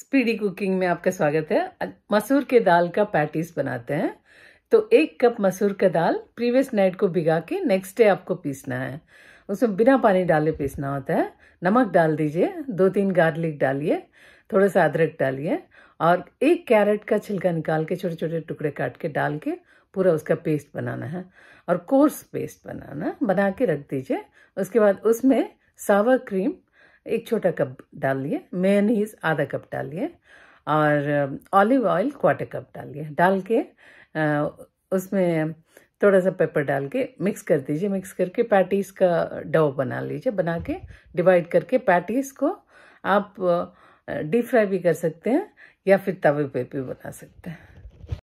speedy cooking में आपका स्वागत है मसूर के दाल का पैटीज बनाते हैं तो एक कप मसूर का दाल प्रीवियस नाइट को भिगा के नेक्स्ट डे आपको पीसना है उसमें बिना पानी डाले पीसना होता है नमक डाल दीजिए दो तीन गार्लिक डालिए थोड़ा सा अदरक डालिए और एक कैरेट का छिलका निकाल के छोटे छोटे टुकड़े काट के डाल के पूरा उसका पेस्ट बनाना है और कोर्स पेस्ट बनाना बना के रख दीजिए उसके बाद उसमें सावर क्रीम एक छोटा कप डाल लिए मेयनीज आधा कप डालिए और ऑलिव ऑयल क्वार्टर कप डालिए डाल के उसमें थोड़ा सा पेपर डाल के मिक्स कर दीजिए मिक्स करके पैटीज का डव बना लीजिए बना के डिवाइड करके पैटीज को आप डीप फ्राई भी कर सकते हैं या फिर तवे पे भी बना सकते हैं